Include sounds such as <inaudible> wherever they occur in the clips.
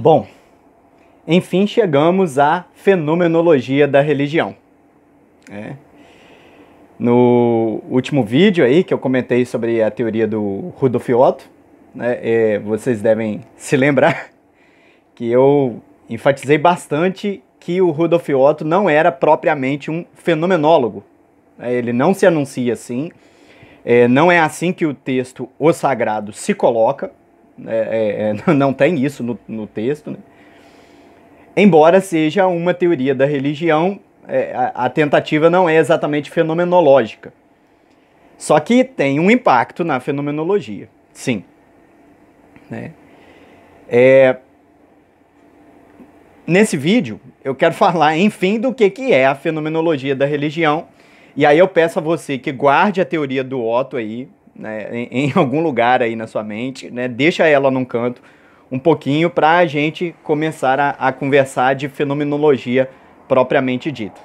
Bom, enfim chegamos à fenomenologia da religião. É. No último vídeo aí que eu comentei sobre a teoria do Rudolf Otto, né, é, vocês devem se lembrar <laughs> que eu enfatizei bastante que o Rudolf Otto não era propriamente um fenomenólogo. Né? ele não se anuncia assim, é, não é assim que o texto O Sagrado se coloca, né, é, é, <laughs> não tem isso no, no texto. Né? Embora seja uma teoria da religião, é, a, a tentativa não é exatamente fenomenológica. Só que tem um impacto na fenomenologia, sim. Né? É... Nesse vídeo, eu quero <laughs> falar, enfim, do que, que é a fenomenologia da religião. E aí eu peço a você que guarde a teoria do Otto aí, né, em, <laughs> em, algum lugar aí na sua mente, né? Deixa ela num canto um pouquinho para a gente começar a, a conversar de fenomenologia propriamente dita,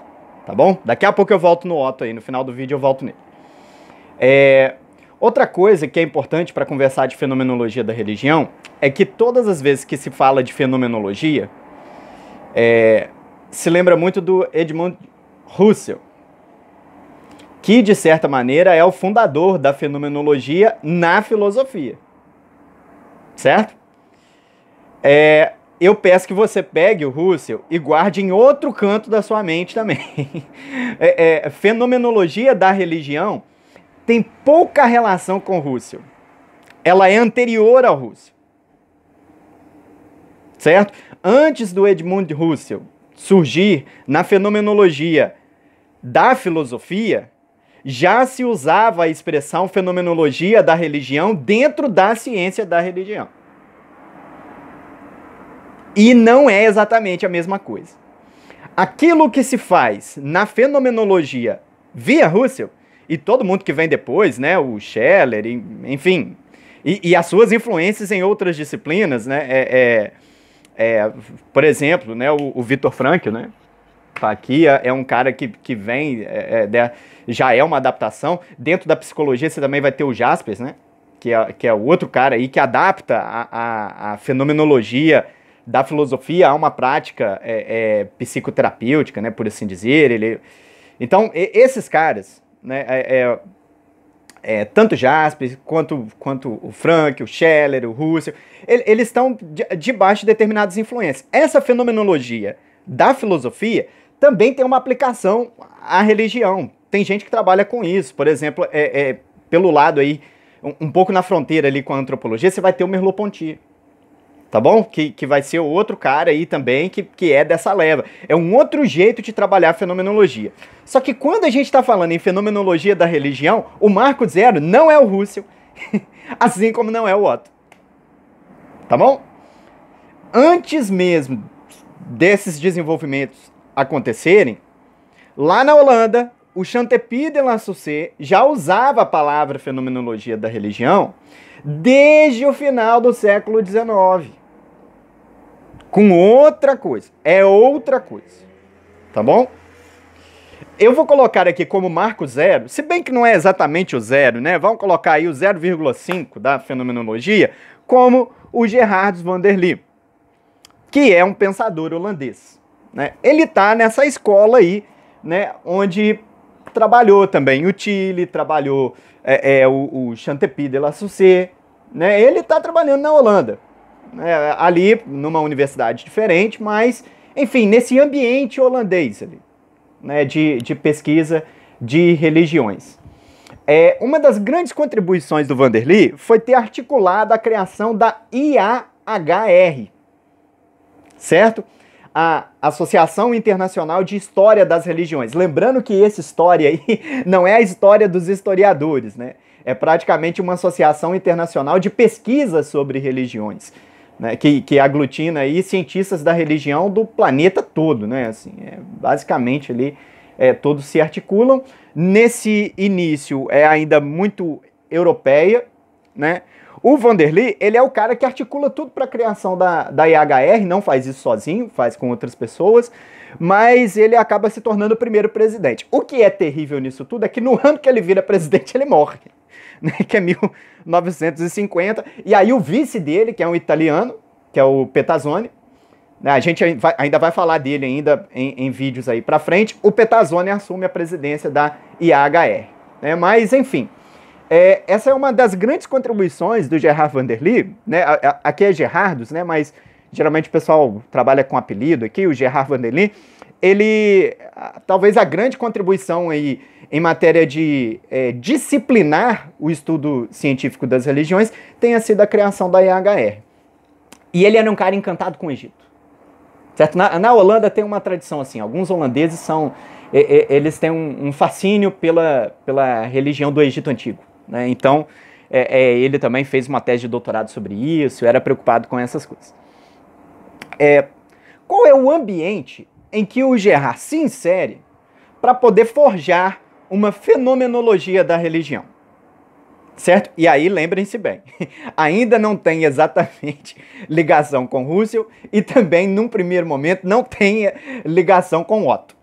tá bom? Daqui a pouco eu volto no Otto aí, no final do vídeo eu volto nele. É, outra coisa que é importante para conversar de fenomenologia da religião é que todas as vezes que se fala de fenomenologia, é, se lembra muito do Edmund Husserl, que de certa maneira é o fundador da fenomenologia na filosofia. Certo? É, eu peço que você pegue o Russell e guarde em outro canto da sua mente também. <laughs> É, é, fenomenologia da religião tem pouca relação com Russell. Ela é anterior ao Russell. Certo? Antes do Edmund Russell surgir na fenomenologia da filosofia, já se usava a expressão fenomenologia da religião dentro da ciência da religião. E não é exatamente a mesma coisa. Aquilo que se faz na fenomenologia via Russell, e todo mundo que vem depois, né, o Scheller, enfim, e, e as suas influências em outras disciplinas, né, é, é, é por exemplo, né, o, o Victor Frankl, né, aqui é um cara que, que vem, é, é, já é uma adaptação. Dentro da psicologia você também vai ter o Jaspers, né? Que é, que é o outro cara aí que adapta a, a, a fenomenologia da filosofia a uma prática é, é psicoterapêutica, né? Por assim dizer. Ele... Então, e, esses caras, né? É, é, é tanto Jaspers quanto, quanto o Frank, o Scheller, o Russell, ele, eles estão debaixo de, de determinadas influências. Essa fenomenologia da filosofia também tem uma aplicação à religião. Tem gente que trabalha com isso. Por exemplo, é, é pelo lado aí, um, um, pouco na fronteira ali com a antropologia, você vai ter o Merleau-Ponty. Tá bom? Que, que vai ser outro cara aí também que, que é dessa leva. É um outro jeito de trabalhar a fenomenologia. Só que quando a gente está falando em fenomenologia da religião, o Marco Zero não é o Russell, <laughs> assim como não é o Otto. Tá bom? Antes mesmo desses desenvolvimentos acontecerem, lá na Holanda, o Chantepie de Lançucé já usava a palavra fenomenologia da religião desde o final do século XIX. Com outra coisa. É outra coisa. Tá bom? Eu vou colocar aqui como marco zero, se bem que não é exatamente o zero, né? Vamos colocar aí o 0,5 da fenomenologia, como o Gerhard van der Lee, que é um pensador holandês. Né? Ele tá nessa escola aí, né? Onde trabalhou também o Chile, trabalhou é, é, o, o Chantepie de la Sucé, né? Ele está trabalhando na Holanda, né? ali numa universidade diferente, mas, enfim, nesse ambiente holandês ali, né? de, de pesquisa de religiões. É, uma das grandes contribuições do Vanderly foi ter articulado a criação da IAHR, certo? a Associação Internacional de História das Religiões. Lembrando que essa história aí <laughs> não é a história dos historiadores, né? É praticamente uma associação internacional de pesquisa sobre religiões, né? que, que aglutina aí cientistas da religião do planeta todo, né? Assim, é, basicamente ali é, todos se articulam. Nesse início é ainda muito europeia, né? O Vanderlei, ele é o cara que articula tudo para a criação da, da IHR, não faz isso sozinho, faz com outras pessoas, mas ele acaba se tornando o primeiro presidente. O que é terrível nisso tudo é que no <laughs> ano que ele vira presidente, ele morre, né, que é 1950, e aí o vice dele, que é um italiano, que é o né? a gente ainda vai falar dele ainda em, em vídeos aí para frente. O Petazzoni assume a presidência da IHR. Né? Mas, enfim, é, essa é uma das grandes contribuições do Gerard Vanderly, né? Aqui é Gerardos, né? Mas geralmente o pessoal trabalha com apelido aqui, o Gerard Vanderly. Ele, talvez a grande contribuição aí em matéria de é, disciplinar o estudo científico das religiões tenha sido a criação da IHR. E ele era um cara encantado com o Egito. Certo? Na, na Holanda tem uma tradição assim, alguns holandeses são, e, e, eles têm um, um fascínio pela, pela religião do Egito Antigo. Né? Então, é, é, ele também fez uma tese de doutorado sobre isso, era preocupado com essas coisas. É, qual é o ambiente em que o Gerard se insere para poder forjar uma fenomenologia da religião? Certo? E aí, lembrem-se bem, <laughs> ainda não tem exatamente ligação com Russell e também, num primeiro momento, não tem eh, ligação com Otto.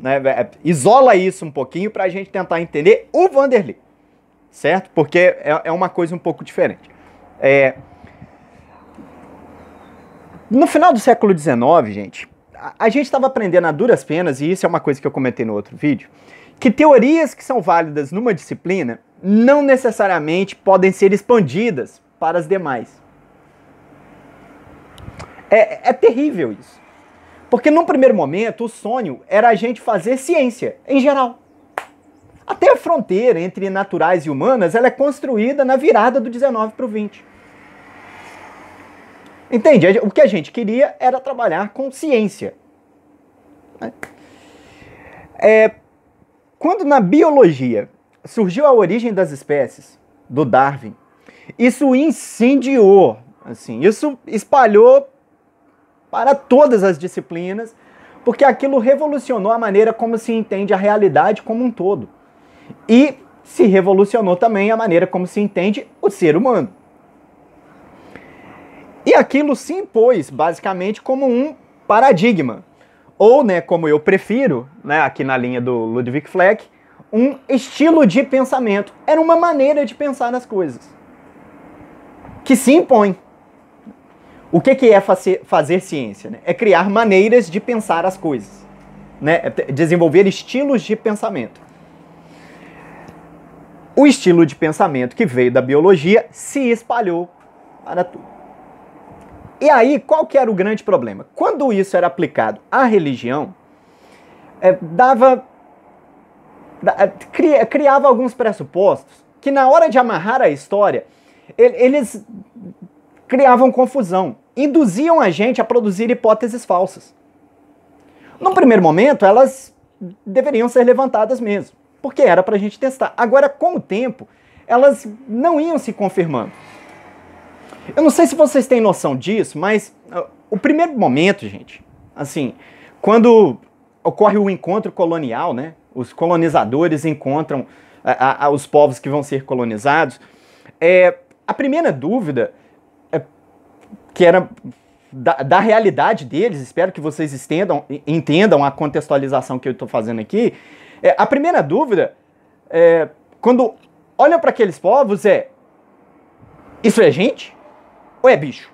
Né? É, isola isso um pouquinho para a gente tentar entender o Vanderlei certo? Porque é, é uma coisa um pouco diferente. É... No final do século XIX, gente, a, a gente estava aprendendo a duras penas, e isso é uma coisa que eu comentei no outro vídeo, que teorias que são válidas numa disciplina não necessariamente podem ser expandidas para as demais. É, é, terrível isso. Porque num primeiro momento, o sonho era a gente fazer ciência, em geral. Até a fronteira entre naturais e humanas ela é construída na virada do 19 para o 20. Entende? O que a gente queria era trabalhar com ciência. Né? É, quando na biologia surgiu a origem das espécies, do Darwin, isso incendiou, assim, isso espalhou para todas as disciplinas, porque aquilo revolucionou a maneira como se entende a realidade como um todo e se revolucionou também a maneira como se entende o ser humano. E aquilo se impôs basicamente como um paradigma, ou, né, como eu prefiro, né, aqui na linha do Ludwig Fleck, um estilo de pensamento. Era uma maneira de pensar as coisas que se impõe. O que, que é fazer ciência? Né? É criar maneiras de pensar as coisas, né? É desenvolver estilos de pensamento o estilo de pensamento que veio da biologia se espalhou para tudo. E aí, qual que era o grande problema? Quando isso era aplicado à religião, é, dava é, cria, é, criava alguns pressupostos que na hora de amarrar a história, eles criavam confusão, induziam a gente a produzir hipóteses falsas. Num primeiro momento, elas deveriam ser levantadas mesmo porque era para a gente testar. Agora, com o tempo, elas não iam se confirmando. Eu não sei se vocês têm noção disso, mas ah, o primeiro momento, gente, assim, quando ocorre o encontro colonial, né? Os colonizadores encontram a, a, os povos que vão ser colonizados. É, a primeira dúvida, é, que era da, da, realidade deles, espero que vocês estendam, entendam a contextualização que eu estou fazendo aqui, é, a primeira dúvida, é, quando olham para aqueles povos, é: isso é gente ou é bicho?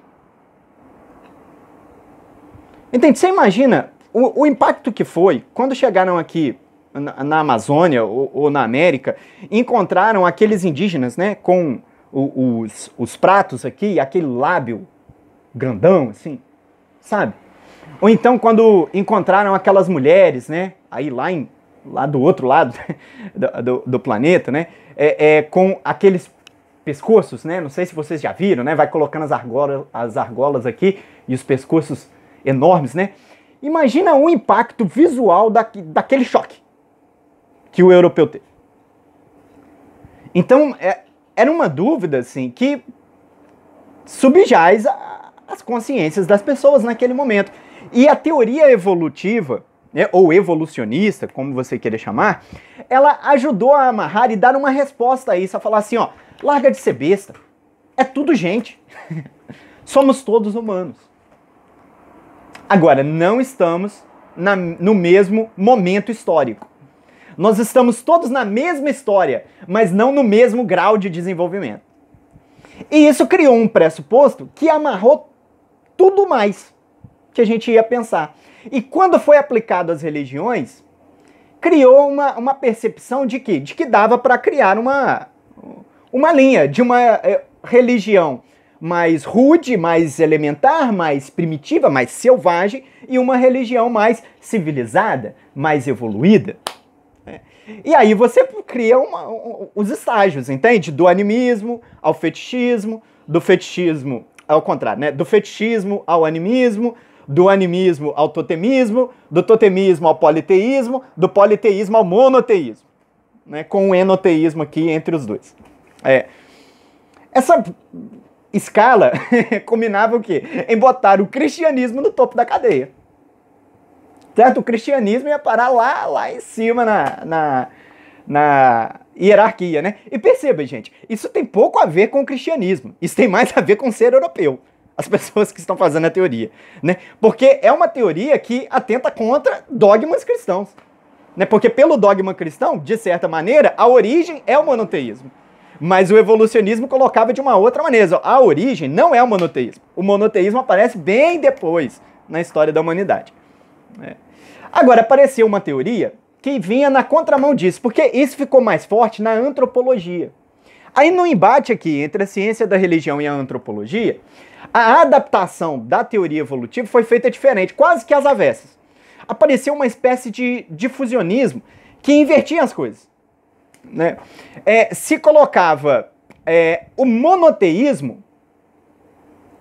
Entende? Você imagina o, o impacto que foi quando chegaram aqui na, na Amazônia ou, ou, na América encontraram aqueles indígenas, né, com o, os, os pratos aqui, aquele lábio grandão, assim, sabe? Ou então quando encontraram aquelas mulheres, né, aí lá em lá do outro lado <laughs> do, do, do planeta, né? É, é, com aqueles pescoços, né? Não sei se vocês já viram, né? Vai colocando as argolas, as argolas aqui e os pescoços enormes, né? Imagina o impacto visual da, daquele choque que o europeu teve. Então, é, era uma dúvida, assim, que subjaz às consciências das pessoas naquele momento. E a teoria evolutiva né, ou evolucionista, como você queira chamar, ela ajudou a amarrar e dar uma resposta a isso, a falar assim, ó, larga de ser besta. É tudo gente. <laughs> Somos todos humanos. Agora, não estamos na, no mesmo momento histórico. Nós estamos todos na mesma história, mas não no mesmo grau de desenvolvimento. E isso criou um pressuposto que amarrou tudo mais que a gente ia pensar. E quando foi aplicado às religiões, criou uma, uma percepção de que, de que dava para criar uma, uma linha de uma é, religião mais rude, mais elementar, mais primitiva, mais selvagem e uma religião mais civilizada, mais evoluída. Né? E aí você cria uma, um, os estágios, entende? Do animismo ao fetichismo, do fetichismo ao contrário, né? Do fetichismo ao animismo, do animismo ao totemismo, do totemismo ao politeísmo, do politeísmo ao monoteísmo, né, com o um enoteísmo aqui entre os dois. É. Essa escala <laughs> combinava o quê? Em botar o cristianismo no topo da cadeia. Certo? O cristianismo ia parar lá, lá em cima na, na, na hierarquia, né? E perceba, gente, isso tem pouco a ver com o cristianismo. Isso tem mais a ver com ser europeu as pessoas que estão fazendo a teoria, né? Porque é uma teoria que atenta contra dogmas cristãos, né? Porque pelo dogma cristão, de certa maneira, a origem é o monoteísmo. Mas o evolucionismo colocava de uma outra maneira. A origem não é o monoteísmo. O monoteísmo aparece bem depois na história da humanidade. Né? Agora, apareceu uma teoria que vinha na contramão disso, porque isso ficou mais forte na antropologia. Aí, no embate aqui entre a ciência da religião e a antropologia, a adaptação da teoria evolutiva foi feita diferente, quase que às avessas. Apareceu uma espécie de difusionismo que invertia as coisas. Né? É, se colocava é, o monoteísmo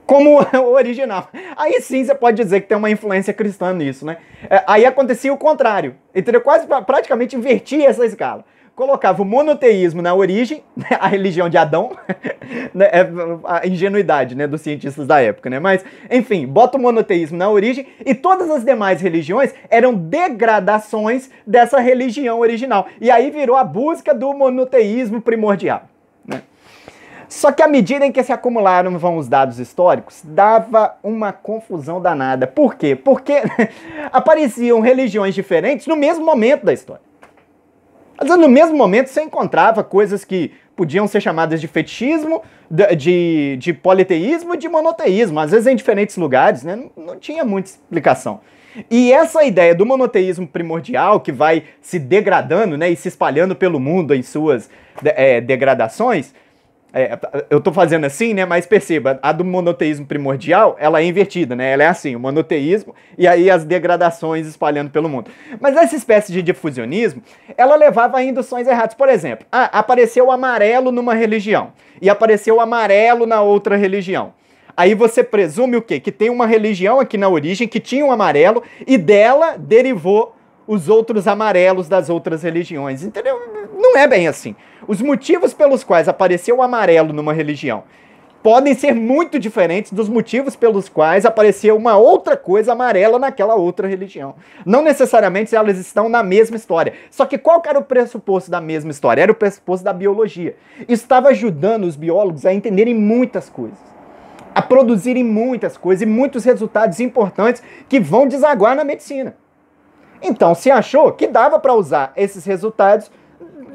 como <laughs> o original. Aí sim você pode dizer que tem uma influência cristã nisso, né? É, aí acontecia o contrário. Entendeu? Quase praticamente invertia essa escala colocava o monoteísmo na origem, <laughs> né, a religião de Adão, <laughs> né, é, a ingenuidade né, dos cientistas da época, né? Mas, enfim, bota o monoteísmo na origem e todas as demais religiões eram degradações dessa religião original. E aí virou a busca do monoteísmo primordial. Né? Só que à medida em que se acumularam vão os dados históricos, dava uma confusão danada. Por quê? Porque <laughs> apareciam religiões diferentes no mesmo momento da história. Mas no mesmo momento você encontrava coisas que podiam ser chamadas de fetichismo, de, de politeísmo e de monoteísmo, às vezes em diferentes lugares, né? Não, não tinha muita explicação. E essa ideia do monoteísmo primordial, que vai se degradando né, e se espalhando pelo mundo em suas é, degradações, é, eu tô fazendo assim, né? Mas perceba, a do monoteísmo primordial, ela é invertida, né? Ela é assim, o monoteísmo e aí as degradações espalhando pelo mundo. Mas essa espécie de difusionismo, ela levava a induções erradas. Por exemplo, ah, apareceu o amarelo numa religião e apareceu o amarelo na outra religião. Aí você presume o quê? Que tem uma religião aqui na origem que tinha um amarelo e dela derivou os outros amarelos das outras religiões, entendeu? Não é bem assim. Os motivos pelos quais apareceu o amarelo numa religião podem ser muito diferentes dos motivos pelos quais apareceu uma outra coisa amarela naquela outra religião. Não necessariamente elas estão na mesma história. Só que qual era o pressuposto da mesma história? Era o pressuposto da biologia. estava ajudando os biólogos a entenderem muitas coisas. A produzirem muitas coisas e muitos resultados importantes que vão desaguar na medicina. Então se achou que dava para usar esses resultados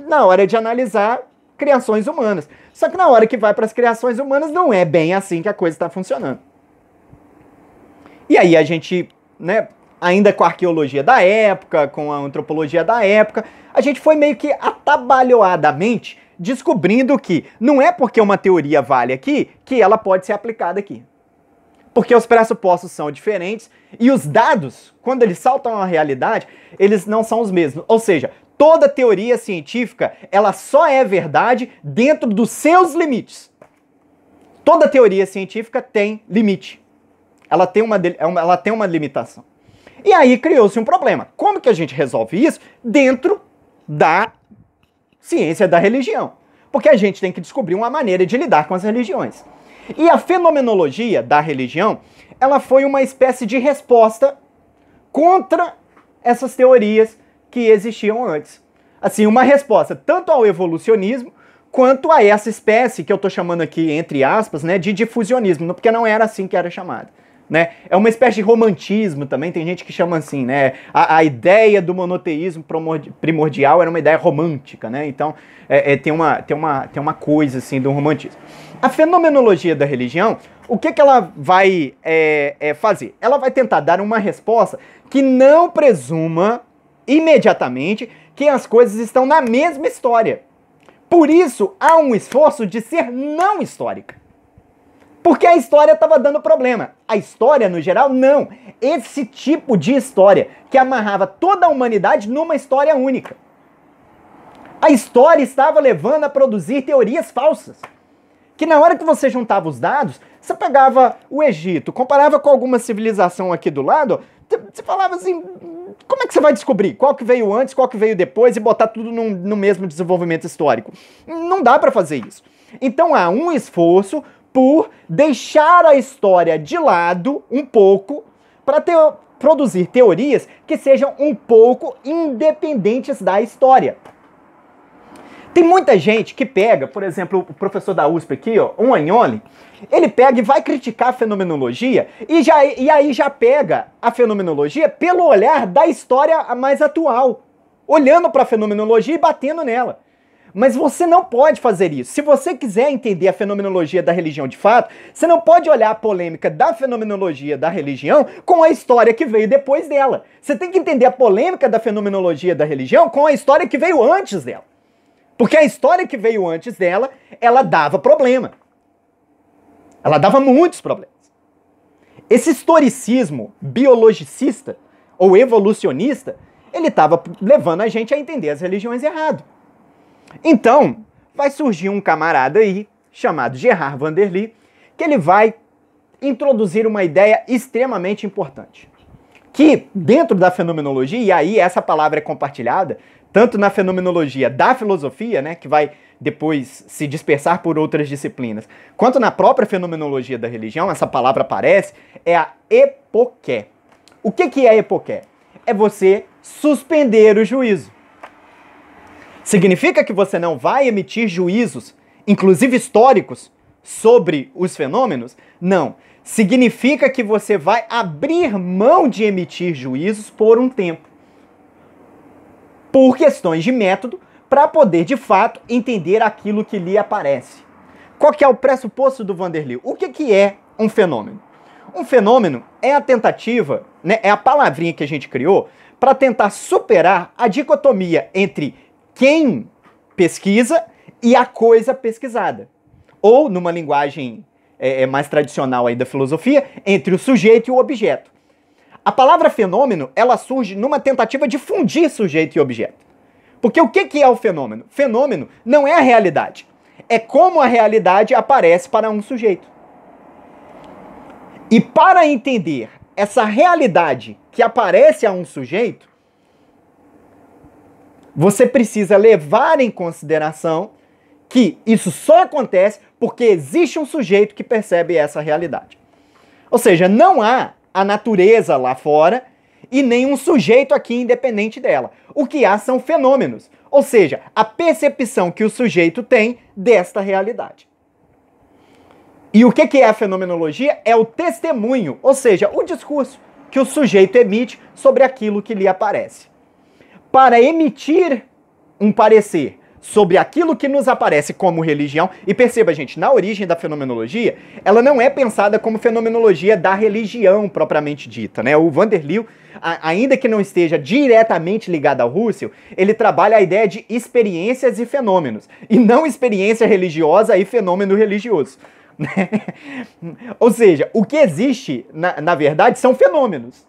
na hora de analisar criações humanas. Só que na hora que vai para as criações humanas não é bem assim que a coisa está funcionando. E aí a gente, né, ainda com a arqueologia da época, com a antropologia da época, a gente foi meio que atabalhoadamente descobrindo que não é porque uma teoria vale aqui que ela pode ser aplicada aqui porque os pressupostos são diferentes e os dados, quando eles saltam à realidade, eles não são os mesmos. Ou seja, toda teoria científica, ela só é verdade dentro dos seus limites. Toda teoria científica tem limite. Ela tem uma, é ela tem uma limitação. E aí criou-se um problema. Como que a gente resolve isso? Dentro da ciência da religião. Porque a gente tem que descobrir uma maneira de lidar com as religiões. E a fenomenologia da religião, ela foi uma espécie de resposta contra essas teorias que existiam antes. Assim, uma resposta tanto ao evolucionismo quanto a essa espécie que eu estou chamando aqui entre aspas, né, de difusionismo, porque não era assim que era chamada. Né? É uma espécie de romantismo também, tem gente que chama assim, né? A, a ideia do monoteísmo primordial era uma ideia romântica, né? Então é, é, tem, uma, tem, uma, tem uma coisa assim do romantismo. A fenomenologia da religião, o que, que ela vai é, é, fazer? Ela vai tentar dar uma resposta que não presuma imediatamente que as coisas estão na mesma história. Por isso, há um esforço de ser não histórica. Porque a história estava dando problema. A história, no geral, não. Esse tipo de história que amarrava toda a humanidade numa história única. A história estava levando a produzir teorias falsas que na hora que você juntava os dados, você pegava o Egito, comparava com alguma civilização aqui do lado, você falava assim, como é que você vai descobrir qual que veio antes, qual que veio depois e botar tudo num, no mesmo desenvolvimento histórico? Não dá para fazer isso. Então há um esforço por deixar a história de lado um pouco para ter, produzir teorias que sejam um pouco independentes da história. Tem muita gente que pega, por exemplo, o professor da USP aqui, ó, um Agnoli, ele pega e vai criticar a fenomenologia e, já, e aí já pega a fenomenologia pelo olhar da história mais atual, olhando para a fenomenologia e batendo nela. Mas você não pode fazer isso. Se você quiser entender a fenomenologia da religião de fato, você não pode olhar a polêmica da fenomenologia da religião com a história que veio depois dela. Você tem que entender a polêmica da fenomenologia da religião com a história que veio antes dela. Porque a história que veio antes dela, ela dava problema. Ela dava muitos problemas. Esse historicismo biologicista ou evolucionista, ele estava levando a gente a entender as religiões errado. Então, vai surgir um camarada aí, chamado Gerard Vanderly, que ele vai introduzir uma ideia extremamente importante. Que dentro da fenomenologia, e aí essa palavra é compartilhada tanto na fenomenologia da filosofia, né, que vai depois se dispersar por outras disciplinas, quanto na própria fenomenologia da religião, essa palavra aparece, é a epoqué. O que, que é epoqué? É você suspender o juízo. Significa que você não vai emitir juízos, inclusive históricos, sobre os fenômenos? Não. Significa que você vai abrir mão de emitir juízos por um tempo por questões de método para poder de fato entender aquilo que lhe aparece. Qual que é o pressuposto do Vanderlei? O que, que é um fenômeno? Um fenômeno é a tentativa, né, é a palavrinha que a gente criou para tentar superar a dicotomia entre quem pesquisa e a coisa pesquisada. Ou, numa linguagem é, é mais tradicional aí da filosofia, entre o sujeito e o objeto. A palavra fenômeno, ela surge numa tentativa de fundir sujeito e objeto. Porque o que é o fenômeno? Fenômeno não é a realidade. É como a realidade aparece para um sujeito. E para entender essa realidade que aparece a um sujeito, você precisa levar em consideração que isso só acontece porque existe um sujeito que percebe essa realidade. Ou seja, não há a natureza lá fora e nenhum sujeito aqui independente dela. O que há são fenômenos, ou seja, a percepção que o sujeito tem desta realidade. E o que é a fenomenologia? É o testemunho, ou seja, o discurso que o sujeito emite sobre aquilo que lhe aparece. Para emitir um parecer sobre aquilo que nos aparece como religião. E perceba, gente, na origem da fenomenologia, ela não é pensada como fenomenologia da religião propriamente dita, né? O Vanderlil, ainda que não esteja diretamente ligado ao Russell, ele trabalha a ideia de experiências e fenômenos, e não experiência religiosa e fenômeno religioso. <laughs> Né? Ou seja, o que existe, na, na verdade, são fenômenos.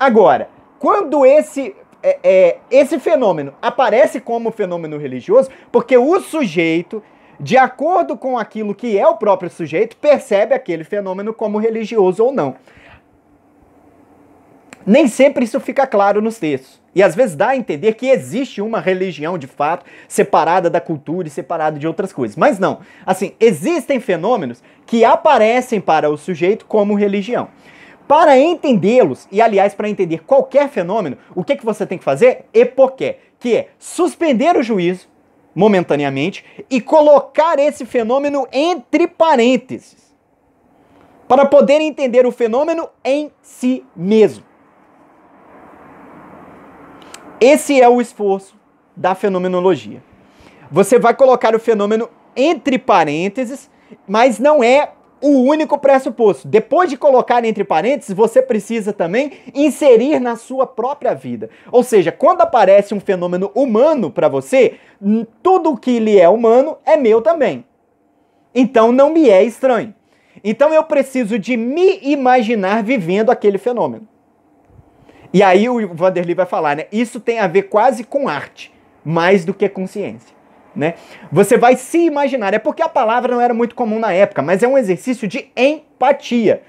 Agora, quando esse é, é, esse fenômeno aparece como fenômeno religioso porque o sujeito, de acordo com aquilo que é o próprio sujeito, percebe aquele fenômeno como religioso ou não. Nem sempre isso fica claro nos textos. E às vezes dá a entender que existe uma religião de fato separada da cultura e separada de outras coisas. Mas não. Assim, existem fenômenos que aparecem para o sujeito como religião. Para entendê-los, e aliás, para entender qualquer fenômeno, o que, é que você tem que fazer? Epoqué, que é suspender o juízo momentaneamente e colocar esse fenômeno entre parênteses, para poder entender o fenômeno em si mesmo. Esse é o esforço da fenomenologia. Você vai colocar o fenômeno entre parênteses, mas não é o único pressuposto. Depois de colocar entre parênteses, você precisa também inserir na sua própria vida. Ou seja, quando aparece um fenômeno humano para você, tudo que lhe é humano é meu também. Então não me é estranho. Então eu preciso de me imaginar vivendo aquele fenômeno. E aí o Vanderlei vai falar, né? Isso tem a ver quase com arte, mais do que com ciência né? Você vai se imaginar. É porque a palavra não era muito comum na época, mas é um exercício de empatia.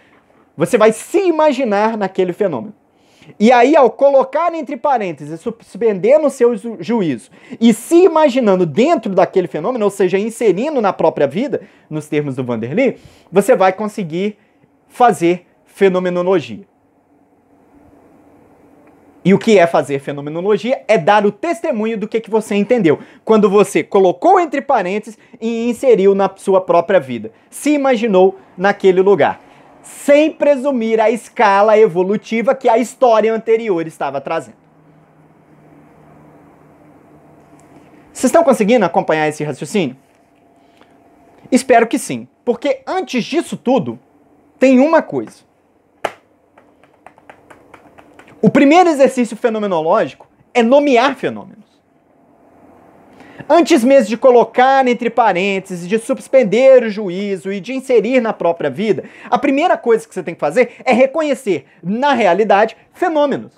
Você vai se imaginar naquele fenômeno. E aí, ao colocar entre parênteses, suspendendo o seu juízo e se imaginando dentro daquele fenômeno, ou seja, inserindo na própria vida, nos termos do Vanderlei, você vai conseguir fazer fenomenologia. E o que é fazer fenomenologia? É dar o testemunho do que, é que você entendeu, quando você colocou entre parênteses e inseriu na sua própria vida, se imaginou naquele lugar, sem presumir a escala evolutiva que a história anterior estava trazendo. Vocês estão conseguindo acompanhar esse raciocínio? Espero que sim, porque antes disso tudo, tem uma coisa. O primeiro exercício fenomenológico é nomear fenômenos. Antes mesmo de colocar entre parênteses, de suspender o juízo e de inserir na própria vida, a primeira coisa que você tem que fazer é reconhecer, na realidade, fenômenos.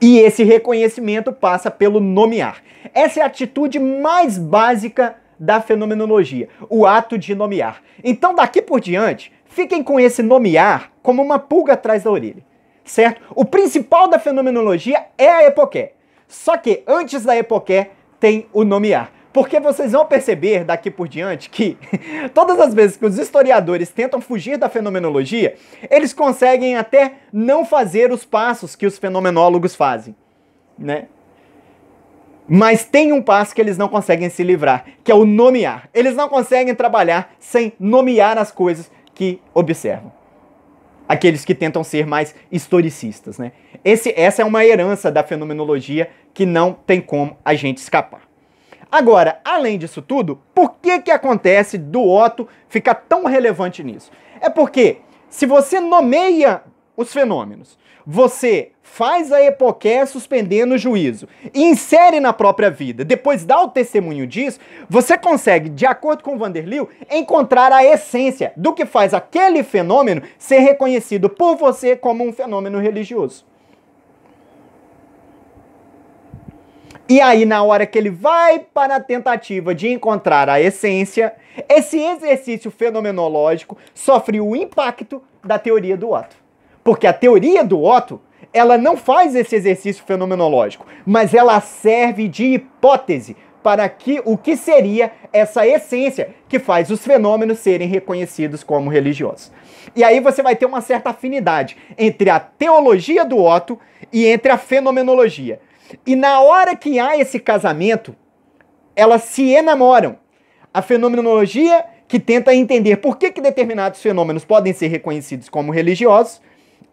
E esse reconhecimento passa pelo nomear. Essa é a atitude mais básica da fenomenologia, o ato de nomear. Então, daqui por diante, fiquem com esse nomear como uma pulga atrás da orelha certo? O principal da fenomenologia é a época Só que antes da época tem o nomear. Porque vocês vão perceber daqui por diante que <laughs> todas as vezes que os historiadores tentam fugir da fenomenologia, eles conseguem até não fazer os passos que os fenomenólogos fazem, né? Mas tem um passo que eles não conseguem se livrar, que é o nomear. Eles não conseguem trabalhar sem nomear as coisas que observam aqueles que tentam ser mais historicistas. Né? Esse, essa é uma herança da fenomenologia que não tem como a gente escapar. Agora, além disso tudo, por que que acontece do Otto ficar tão relevante nisso? É porque se você nomeia os fenômenos, você faz a epoqué suspendendo o juízo, insere na própria vida, depois dá o testemunho disso, você consegue, de acordo com Vanderlil, encontrar a essência do que faz aquele fenômeno ser reconhecido por você como um fenômeno religioso. E aí, na hora que ele vai para a tentativa de encontrar a essência, esse exercício fenomenológico sofre o impacto da teoria do ato. Porque a teoria do Otto, ela não faz esse exercício fenomenológico, mas ela serve de hipótese para que o que seria essa essência que faz os fenômenos serem reconhecidos como religiosos. E aí você vai ter uma certa afinidade entre a teologia do Otto e entre a fenomenologia. E na hora que há esse casamento, elas se enamoram. A fenomenologia que tenta entender por que, que determinados fenômenos podem ser reconhecidos como religiosos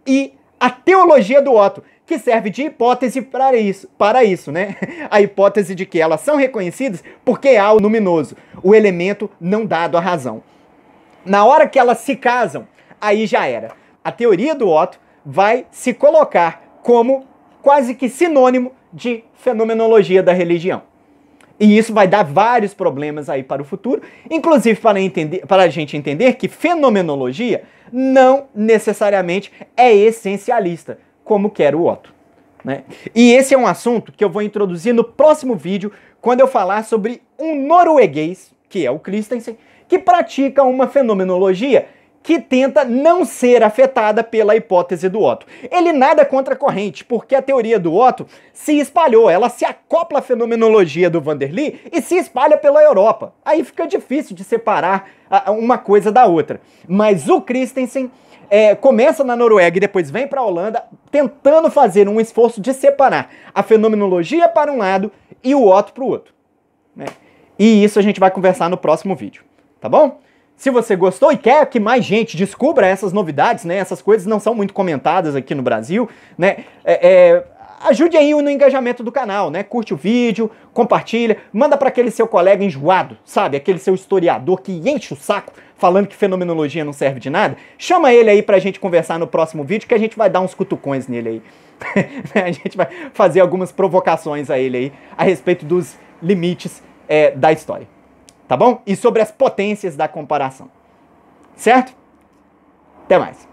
e a teologia do Otto, que serve de hipótese para isso, para isso, né? <laughs> A hipótese de que elas são reconhecidas porque há o luminoso, o elemento não dado à razão. Na hora que elas se casam, aí já era. A teoria do Otto vai se colocar como quase que sinônimo de fenomenologia da religião. E isso vai dar vários problemas aí para o futuro, inclusive para, entender, para a gente entender que fenomenologia não necessariamente é essencialista, como quer o Otto. Né? E esse é um assunto que eu vou introduzir no próximo vídeo, quando eu falar sobre um norueguês, que é o Christensen, que pratica uma fenomenologia que tenta não ser afetada pela hipótese do Otto. Ele nada contra a corrente, porque a teoria do Otto se espalhou, ela se acopla à fenomenologia do Vanderly e se espalha pela Europa. Aí fica difícil de separar uma coisa da outra. Mas o Christensen é, começa na Noruega e depois vem para a Holanda, tentando fazer um esforço de separar a fenomenologia para um lado e o Otto para o outro. Né? E isso a gente vai conversar no próximo vídeo, tá bom? Se você gostou e quer que mais gente descubra essas novidades, né? Essas coisas não são muito comentadas aqui no Brasil, né? É, é, ajude aí no engajamento do canal, né? Curte o vídeo, compartilha, manda para aquele seu colega enjoado, sabe? Aquele seu historiador que enche o saco falando que fenomenologia não serve de nada. Chama ele aí pra gente conversar no próximo vídeo que a gente vai dar uns cutucões nele aí. <laughs> a gente vai fazer algumas provocações a ele aí a respeito dos limites é, da história tá bom? E sobre as potências da comparação. Certo? Até mais.